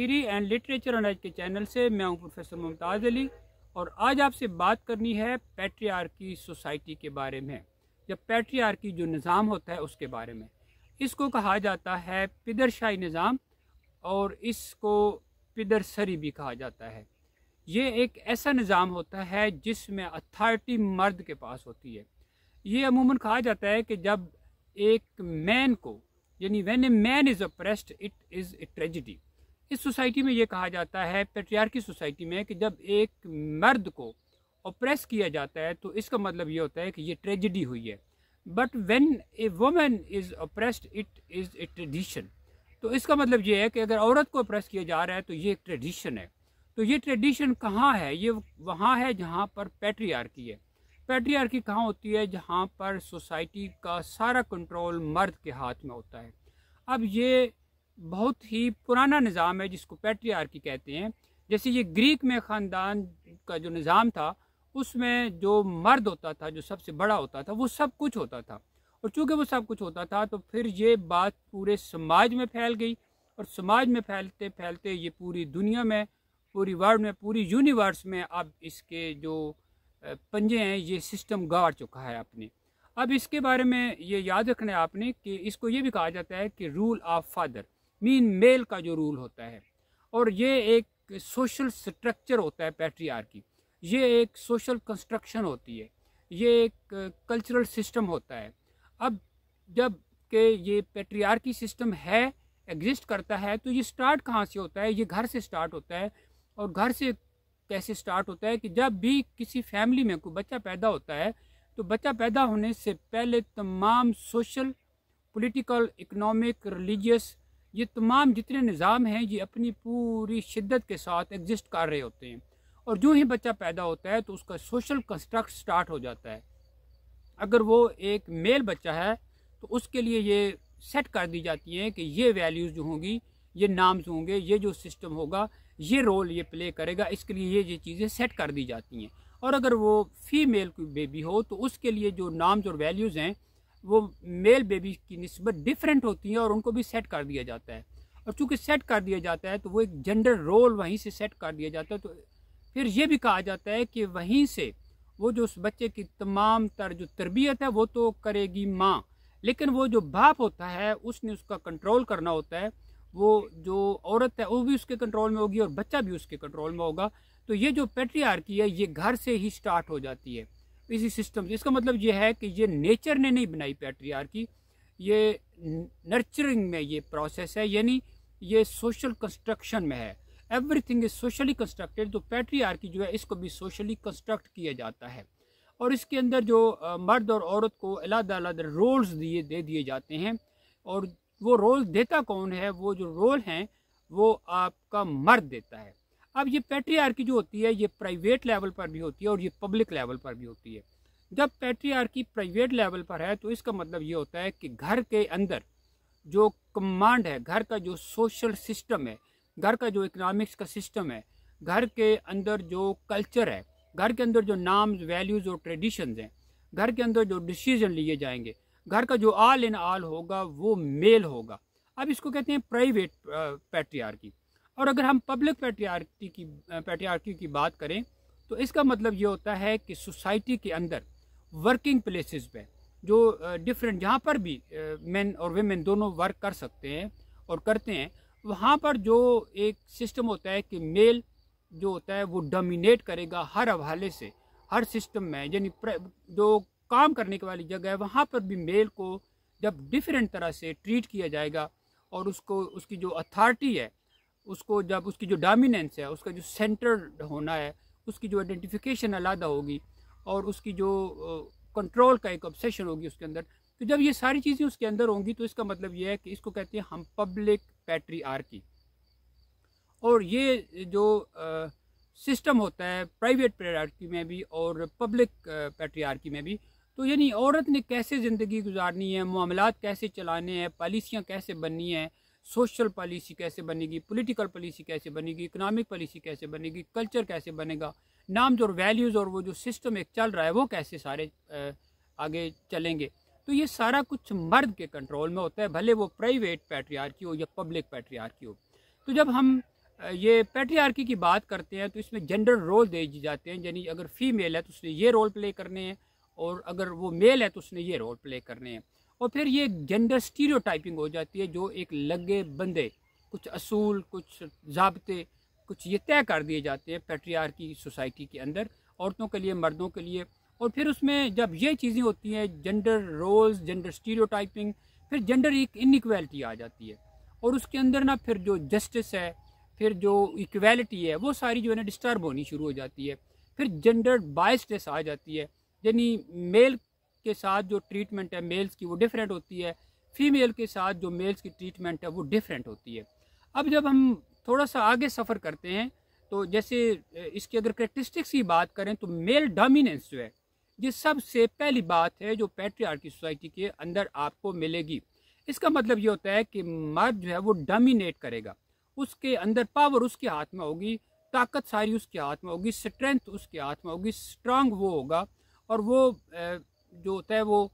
theory and literature and के channel से मैं हूं प्रोफेसर मुमताज़ अली और आज आपसे बात करनी है पैट्रियार्की सोसाइटी के बारे में या पैट्रियार्की जो निज़ाम होता है उसके बारे में इसको कहा जाता है पिदरशाही निज़ाम और इसको पिदरसरी भी कहा जाता है ये एक ऐसा निज़ाम होता है जिसमें अथॉरिटी मर्द के पास होती है ये अमूमन कहा जाता है कि जब एक मैन को यानी when a man is oppressed it is a tragedy इस सोसाइटी में ये कहा जाता है पेट्रियार्की सोसाइटी में कि जब एक मर्द को ओप्रेस किया जाता है तो इसका मतलब ये होता है कि ये ट्रेजिडी हुई है but when a women is oppressed it is a tradition तो इसका मतलब ये है कि अगर औरत को ओप्रेस किया जा रहा है तो ये एक ट्रेडिशन है तो ये ट्रेडिशन कहाँ है ये वहाँ है जहाँ पर पैट्रियार्की है पैट्रियार्की कहाँ होती है जहाँ पर सोसाइटी का सारा कंट्रोल मर्द के हाथ में होता है अब ये बहुत ही पुराना निज़ाम है जिसको पेट्रियार्की कहते हैं जैसे ये ग्रीक में ख़ानदान का जो निज़ाम था उसमें जो मर्द होता था जो सबसे बड़ा होता था वो सब कुछ होता था और चूँकि वो सब कुछ होता था तो फिर ये बात पूरे समाज में फैल गई और समाज में फैलते फैलते ये पूरी दुनिया में पूरी वर्ल्ड में पूरी यूनिवर्स में अब इसके जो पंजे हैं ये सिस्टम गाड़ चुका है अपने अब इसके बारे में ये याद रखना है आपने कि इसको ये भी कहा जाता है कि rule of father mean male का जो रूल होता है और ये एक सोशल स्ट्रक्चर होता है पैट्रीआर की ये एक सोशल कंस्ट्रक्शन होती है ये एक कल्चरल सिस्टम होता है अब जब के ये आर की सिस्टम है एग्जिस्ट करता है तो ये स्टार्ट कहाँ से होता है ये घर से स्टार्ट होता है और घर से कैसे स्टार्ट होता है कि जब भी किसी फैमिली में कोई बच्चा पैदा होता है तो बच्चा पैदा होने से पहले तमाम सोशल पॉलिटिकल इकोनॉमिक रिलीजियस ये तमाम जितने निज़ाम हैं ये अपनी पूरी शिद्दत के साथ एग्जिस्ट कर रहे होते हैं और जो ही बच्चा पैदा होता है तो उसका सोशल कंस्ट्रक्ट स्टार्ट हो जाता है अगर वो एक मेल बच्चा है तो उसके लिए ये सेट कर दी जाती हैं कि ये वैल्यूज़ जो होंगी ये नाम्स होंगे ये जो सिस्टम होगा ये रोल ये प्ले करेगा इसके लिए ये ये चीज़ें सेट कर दी जाती हैं और अगर वो फीमेल की बेबी हो तो उसके लिए जो नाम्स और वैल्यूज़ हैं वो मेल बेबी की नस्बत डिफरेंट होती हैं और उनको भी सेट कर दिया जाता है और चूँकि सेट कर दिया जाता है तो वो एक जेंडर रोल वहीं से सेट कर दिया जाता है तो फिर ये भी कहा जाता है कि वहीं से वो जो उस बच्चे की तमाम तर जो तरबियत है वो तो करेगी माँ लेकिन वो जो बाप होता है उसने उसका कंट्रोल करना होता है वो जो औरत है वो भी उसके कंट्रोल में होगी और बच्चा भी उसके कंट्रोल में होगा तो ये जो पेट्रियार्की है ये घर से ही स्टार्ट हो जाती है इसी सिस्टम से इसका मतलब ये है कि ये नेचर ने नहीं बनाई की ये नर्चरिंग में ये प्रोसेस है यानी ये सोशल कंस्ट्रक्शन में है एवरीथिंग इज सोशली कंस्ट्रक्टेड तो की जो है इसको भी सोशली कंस्ट्रक्ट किया जाता है और इसके अंदर जो मर्द और औरत को अलग अलग रोल्स दिए दे दिए जाते हैं और वो रोल देता कौन है वो जो रोल हैं वो आपका मर्द देता है अब ये पेट्रीआर्की जो होती है ये प्राइवेट लेवल पर भी होती है और ये पब्लिक लेवल पर भी होती है जब पेट्रीआर्की प्राइवेट लेवल पर है तो इसका मतलब ये होता है कि घर के अंदर जो कमांड है घर का जो सोशल सिस्टम है घर का जो इकनॉमिक्स का सिस्टम है घर के अंदर जो कल्चर है घर के अंदर जो नाम वैल्यूज़ और ट्रेडिशन हैं घर के अंदर जो डिसीजन लिए जाएंगे घर का जो आल इन आल होगा वो मेल होगा अब इसको कहते हैं प्राइवेट पैट्रियार की और अगर हम पब्लिक पेट्रियार्की की पेट्रियार्की की बात करें तो इसका मतलब ये होता है कि सोसाइटी के अंदर वर्किंग प्लेसेस पे जो डिफरेंट जहाँ पर भी मेन और वेमेन दोनों वर्क कर सकते हैं और करते हैं वहाँ पर जो एक सिस्टम होता है कि मेल जो होता है वो डोमिनेट करेगा हर हवाले से हर सिस्टम में यानी जो काम करने के वाली जगह है वहाँ पर भी मेल को जब डिफरेंट तरह से ट्रीट किया जाएगा और उसको उसकी जो अथॉरिटी है उसको जब उसकी जो डामिनेंस है उसका जो सेंटर होना है उसकी जो आइडेंटिफिकेशन अलहदा होगी और उसकी जो कंट्रोल का एक ऑब्सेशन होगी उसके अंदर तो जब ये सारी चीज़ें उसके अंदर होंगी तो इसका मतलब ये है कि इसको कहते हैं हम पब्लिक पैट्री आर्की और ये जो सिस्टम होता है प्राइवेट पैट्रियार्की में भी और पब्लिक की में भी तो यानी औरत ने कैसे ज़िंदगी गुजारनी है मामला कैसे चलाने हैं पॉलिसियाँ कैसे बननी हैं सोशल पॉलिसी कैसे बनेगी पॉलिटिकल पॉलिसी कैसे बनेगी इकोनॉमिक पॉलिसी कैसे बनेगी कल्चर कैसे बनेगा नाम और वैल्यूज़ और वो जो सिस्टम एक चल रहा है वो कैसे सारे आगे चलेंगे तो ये सारा कुछ मर्द के कंट्रोल में होता है भले वो प्राइवेट पैट्रियार्की हो या पब्लिक पैट्रियार्की हो तो जब हम ये पैट्रियार्की की बात करते हैं तो इसमें जेंडर रोल दे जाते हैं यानी अगर फीमेल है तो उसने ये रोल प्ले करने हैं और अगर वो मेल है तो उसने ये रोल प्ले करने हैं और फिर ये जेंडर स्टीरियो टाइपिंग हो जाती है जो एक लगे बंदे कुछ असूल कुछ जबते कुछ ये तय कर दिए जाते हैं पेट्रियार की सोसाइटी के अंदर औरतों के लिए मर्दों के लिए और फिर उसमें जब ये चीज़ें होती हैं gender roles gender stereotyping फिर जेंडर एक इनक्वेलिटी आ जाती है और उसके अंदर ना फिर जो जस्टिस है फिर जो इक्वेलिटी है वो सारी जो है ना डिस्टर्ब होनी शुरू हो जाती है फिर जेंडर बायसनेस आ जाती है यानी मेल के साथ जो ट्रीटमेंट है मेल्स की वो डिफरेंट होती है फीमेल के साथ जो मेल्स की ट्रीटमेंट है वो डिफरेंट होती है अब जब हम थोड़ा सा आगे सफ़र करते हैं तो जैसे इसकी अगर करेक्टरिस्टिक्स की बात करें तो मेल डोमिनेंस जो है ये सबसे पहली बात है जो पैट्रियार्की सोसाइटी के अंदर आपको मिलेगी इसका मतलब ये होता है कि मर्द जो है वो डोमिनेट करेगा उसके अंदर पावर उसके हाथ में होगी ताकत सारी उसके हाथ में होगी स्ट्रेंथ उसके हाथ में होगी स्ट्रांग वो होगा और वो जो होता है वो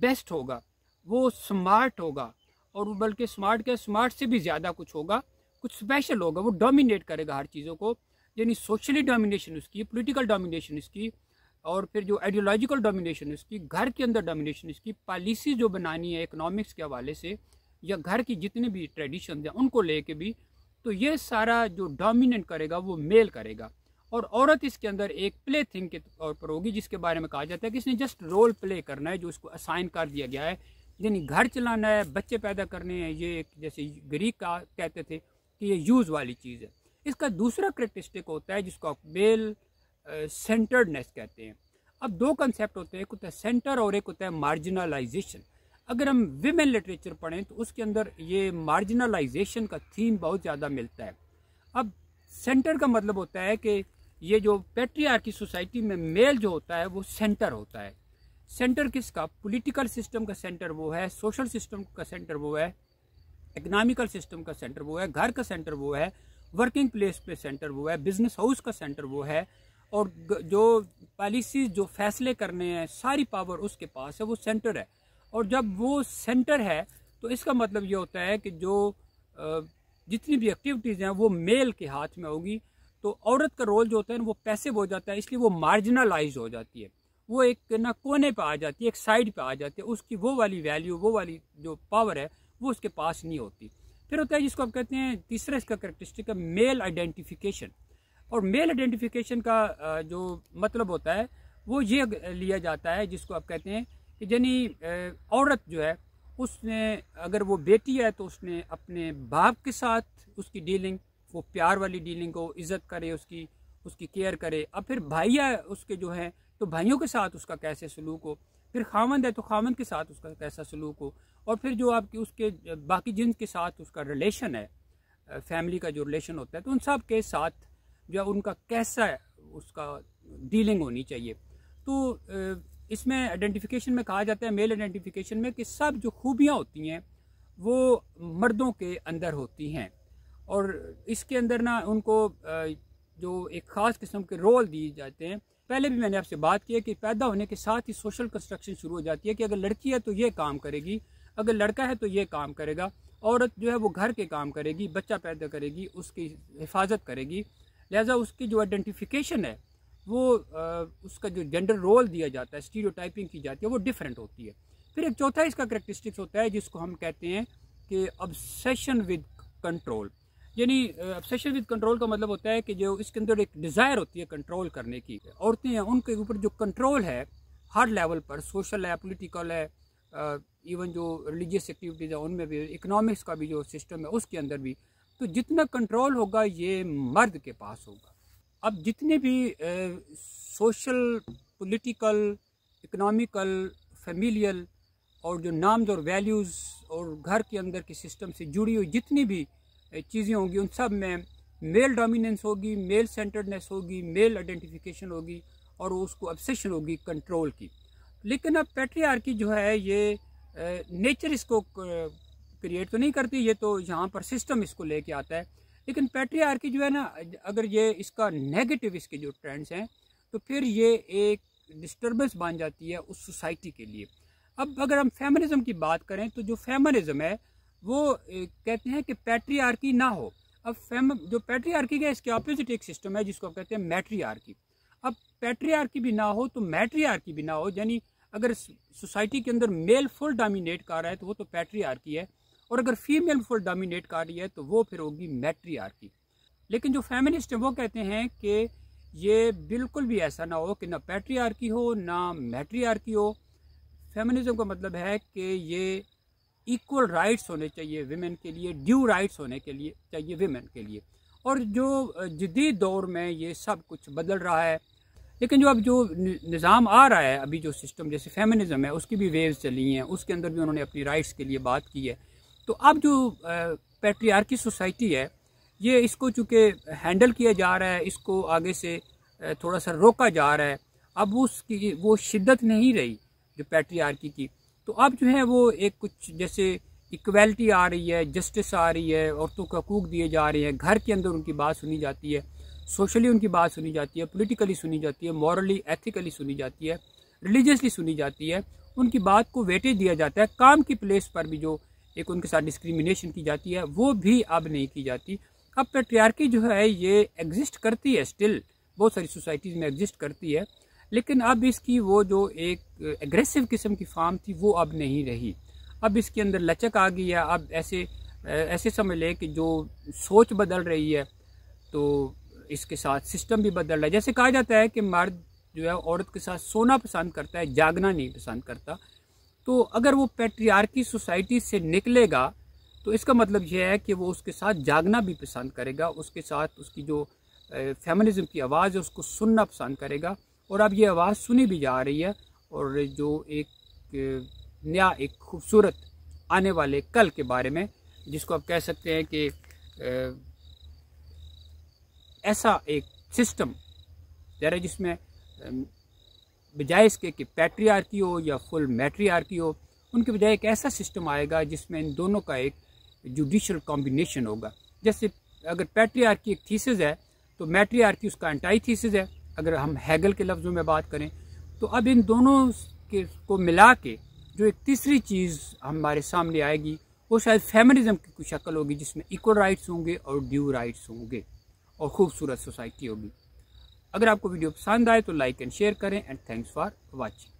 बेस्ट होगा वो स्मार्ट होगा और बल्कि स्मार्ट के स्मार्ट से भी ज़्यादा कुछ होगा कुछ स्पेशल होगा वो डोमिनेट करेगा हर चीज़ों को यानी सोशली डोमिनेशन उसकी पॉलिटिकल डोमिनेशन इसकी और फिर जो आइडियोलॉजिकल डोमिनेशन उसकी घर के अंदर डोमिनेशन इसकी पॉलिसी जो बनानी है इकोनॉमिक्स के हवाले से या घर की जितने भी ट्रेडिशन हैं उनको लेके भी तो ये सारा जो डोमिनेट करेगा वो मेल करेगा और औरत इसके अंदर एक प्ले थिंग के तौर पर होगी जिसके बारे में कहा जाता है कि इसने जस्ट रोल प्ले करना है जो उसको असाइन कर दिया गया है यानी घर चलाना है बच्चे पैदा करने हैं ये एक जैसे ग्रीक का कहते थे कि ये यूज़ वाली चीज़ है इसका दूसरा करेक्टरिस्टिक होता है जिसको आप मेल सेंटर्डनेस कहते हैं अब दो कंसेप्ट होते हैं एक होता है सेंटर और एक होता है मार्जिनलाइजेशन अगर हम विमेन लिटरेचर पढ़ें तो उसके अंदर ये मार्जिनलाइजेशन का थीम बहुत ज़्यादा मिलता है अब सेंटर का मतलब होता है कि ये जो की सोसाइटी में मेल जो होता है वो सेंटर होता है सेंटर किसका पॉलिटिकल सिस्टम का सेंटर वो है सोशल सिस्टम का सेंटर वो है इकनॉमिकल सिस्टम का सेंटर वो है घर का सेंटर वो है वर्किंग प्लेस पे सेंटर वो है बिजनेस हाउस का सेंटर वो है और जो पॉलिसी जो फैसले करने हैं सारी पावर उसके पास है वो सेंटर है और जब वो सेंटर है तो इसका मतलब ये होता है कि जो जितनी भी एक्टिविटीज़ हैं वो मेल के हाथ में होगी तो औरत का रोल जो होता है ना वो पैसिव हो जाता है इसलिए वो मार्जिनलाइज हो जाती है वो एक ना कोने पर आ जाती है एक साइड पर आ जाती है उसकी वो वाली वैल्यू वो वाली जो पावर है वो उसके पास नहीं होती फिर होता है जिसको आप कहते हैं तीसरा इसका करेक्टरिस्टिक है मेल आइडेंटिफिकेशन और मेल आइडेंटिफिकेशन का जो मतलब होता है वो ये लिया जाता है जिसको आप कहते हैं कि यानी औरत जो है उसने अगर वो बेटी है तो उसने अपने बाप के साथ उसकी डीलिंग वो प्यार वाली डीलिंग को इज़्ज़त करे उसकी उसकी केयर करे अब फिर भाई है उसके जो हैं तो भाइयों के साथ उसका कैसे सलूक हो फिर खामंद है तो खामंद के साथ उसका कैसा सलूक हो और फिर जो आपकी उसके बाकी जिन के साथ उसका रिलेशन है फैमिली का जो रिलेशन होता है तो उन सब के साथ जो उनका कैसा उसका डीलिंग होनी चाहिए तो इसमें आइडेंटिफिकेशन में कहा जाता है मेल आइडेंटिफिकेशन में कि सब जो खूबियाँ होती हैं वो मर्दों के अंदर होती हैं और इसके अंदर ना उनको जो एक ख़ास किस्म के रोल दिए जाते हैं पहले भी मैंने आपसे बात की है कि पैदा होने के साथ ही सोशल कंस्ट्रक्शन शुरू हो जाती है कि अगर लड़की है तो ये काम करेगी अगर लड़का है तो ये काम करेगा औरत जो है वो घर के काम करेगी बच्चा पैदा करेगी उसकी हिफाजत करेगी लिहाजा उसकी जो आइडेंटिफिकेशन है वो आ, उसका जो जेंडर रोल दिया जाता है स्टीरियोटाइपिंग की जाती है वो डिफरेंट होती है फिर एक चौथा इसका करेक्टरिस्टिक्स होता है जिसको हम कहते हैं कि अब विद कंट्रोल यानी ऑब्सेशन विद कंट्रोल का मतलब होता है कि जो इसके अंदर एक डिज़ायर होती है कंट्रोल करने की औरतें हैं उनके ऊपर जो कंट्रोल है हर लेवल पर सोशल है पोलिटिकल है इवन जो रिलीजियस एक्टिविटीज़ है उनमें भी इकनॉमिक्स का भी जो सिस्टम है उसके अंदर भी तो जितना कंट्रोल होगा ये मर्द के पास होगा अब जितने भी सोशल पोलिटिकल इकनॉमिकल फेमिलियल और जो नाम्स और वैल्यूज़ और घर के अंदर के सिस्टम से जुड़ी हुई जितनी भी चीज़ें होंगी उन सब में मेल डोमिनेंस होगी मेल सेंटर्डनेस होगी मेल आइडेंटिफिकेशन होगी और उसको अपसेशन होगी कंट्रोल की लेकिन अब पेट्रियार्की जो है ये नेचर इसको क्रिएट तो नहीं करती ये तो यहाँ पर सिस्टम इसको लेके आता है लेकिन पेट्रियार्की जो है ना अगर ये इसका नेगेटिव इसके जो ट्रेंड्स हैं तो फिर ये एक डिस्टर्बेंस बन जाती है उस सोसाइटी के लिए अब अगर हम फेमनिज़म की बात करें तो जो फेमनिज़म है वो कहते हैं कि पैट्रीआर्की ना हो अब फैम जो पैट्रीआर्की है इसके ऑपोजिट एक सिस्टम है जिसको कहते हैं मैट्रीआर्की अब पैट्रीआर्की भी ना हो तो मैट्रीआर्की भी ना हो यानी अगर सोसाइटी के अंदर मेल फुल डोमिनेट कर रहा है तो वो तो पैट्रीआर्की है और अगर फीमेल फुल डोमिनेट कर रही है तो वो फिर होगी मैट्रीआर्की लेकिन जो फेमिनिस्ट है वो कहते हैं कि ये बिल्कुल भी ऐसा ना हो कि ना पैट्रीआर्की हो ना मैट्रीआर्की हो फेमिनिज्म का मतलब है कि ये इक्वल राइट्स होने चाहिए वीमेन के लिए ड्यू राइट्स होने के लिए चाहिए वीमेन के लिए और जो जदीद दौर में ये सब कुछ बदल रहा है लेकिन जो अब जो निज़ाम आ रहा है अभी जो सिस्टम जैसे फेमिनिज़म है उसकी भी वेव्स चली हैं उसके अंदर भी उन्होंने अपनी राइट्स के लिए बात की है तो अब जो पेट्रियार्की सोसाइटी है ये इसको चूँकि हैंडल किया जा रहा है इसको आगे से थोड़ा सा रोका जा रहा है अब उसकी वो शिद्दत नहीं रही जो पेट्रियार्की की तो अब जो है वो एक कुछ जैसे इक्वलिटी आ रही है जस्टिस आ रही है औरतों के हकूक दिए जा रहे हैं घर के अंदर उनकी बात सुनी जाती है सोशली उनकी बात सुनी जाती है पोलिटिकली सुनी जाती है मॉरली एथिकली सुनी जाती है रिलीजियसली सुनी जाती है उनकी बात को वेटेज दिया जाता है काम की प्लेस पर भी जो एक उनके साथ डिस्क्रिमिनेशन की जाती है वो भी अब नहीं की जाती अब पेट्रियार्की जो है ये एग्जिस्ट करती है स्टिल बहुत सारी सोसाइटीज़ में एग्जिस्ट करती है लेकिन अब इसकी वो जो एक एग्रेसिव किस्म की फार्म थी वो अब नहीं रही अब इसके अंदर लचक आ गई है अब ऐसे ऐसे समझ लें कि जो सोच बदल रही है तो इसके साथ सिस्टम भी बदल रहा है जैसे कहा जाता है कि मर्द जो है औरत के साथ सोना पसंद करता है जागना नहीं पसंद करता तो अगर वो पेट्रियार्की सोसाइटी से निकलेगा तो इसका मतलब यह है कि वो उसके साथ जागना भी पसंद करेगा उसके साथ उसकी जो फेमिनिज़म की आवाज़ है उसको सुनना पसंद करेगा और अब ये आवाज़ सुनी भी जा रही है और जो एक नया एक खूबसूरत आने वाले कल के बारे में जिसको आप कह सकते हैं कि ऐसा एक सिस्टम जरा जिसमें बजाय इसके कि पैट्रियार्की हो या फुल मैट्रियार्की हो उनके बजाय एक ऐसा सिस्टम आएगा जिसमें इन दोनों का एक जुडिशल कॉम्बिनेशन होगा जैसे अगर पैट्रियार्की एक थीसिस है तो मैट्रियार्की उसका एंटाई थीसिस है अगर हम हैगल के लफ्ज़ों में बात करें तो अब इन दोनों के को मिला के जो एक तीसरी चीज़ हमारे सामने आएगी वो शायद फेमनिज़म की कुछ शक्ल होगी जिसमें इक्वल राइट्स होंगे और ड्यू राइट्स होंगे और ख़ूबसूरत सोसाइटी होगी अगर आपको वीडियो पसंद आए तो लाइक एंड शेयर करें एंड थैंक्स फॉर वॉचिंग